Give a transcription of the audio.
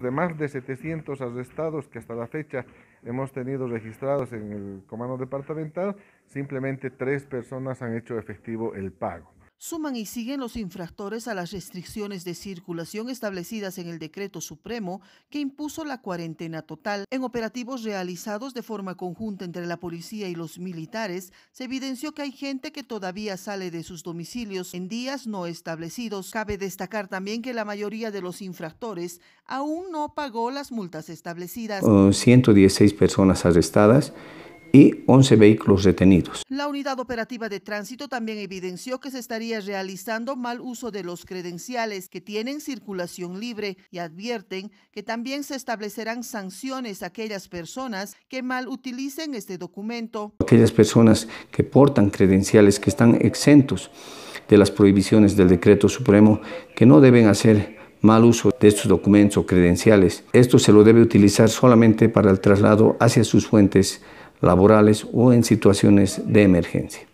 de más de 700 arrestados que hasta la fecha hemos tenido registrados en el comando departamental, simplemente tres personas han hecho efectivo el pago. Suman y siguen los infractores a las restricciones de circulación establecidas en el decreto supremo que impuso la cuarentena total. En operativos realizados de forma conjunta entre la policía y los militares, se evidenció que hay gente que todavía sale de sus domicilios en días no establecidos. Cabe destacar también que la mayoría de los infractores aún no pagó las multas establecidas. 116 personas arrestadas y 11 vehículos detenidos. La unidad operativa de tránsito también evidenció que se estaría realizando mal uso de los credenciales que tienen circulación libre y advierten que también se establecerán sanciones a aquellas personas que mal utilicen este documento. Aquellas personas que portan credenciales que están exentos de las prohibiciones del decreto supremo que no deben hacer mal uso de estos documentos o credenciales. Esto se lo debe utilizar solamente para el traslado hacia sus fuentes laborales o en situaciones de emergencia.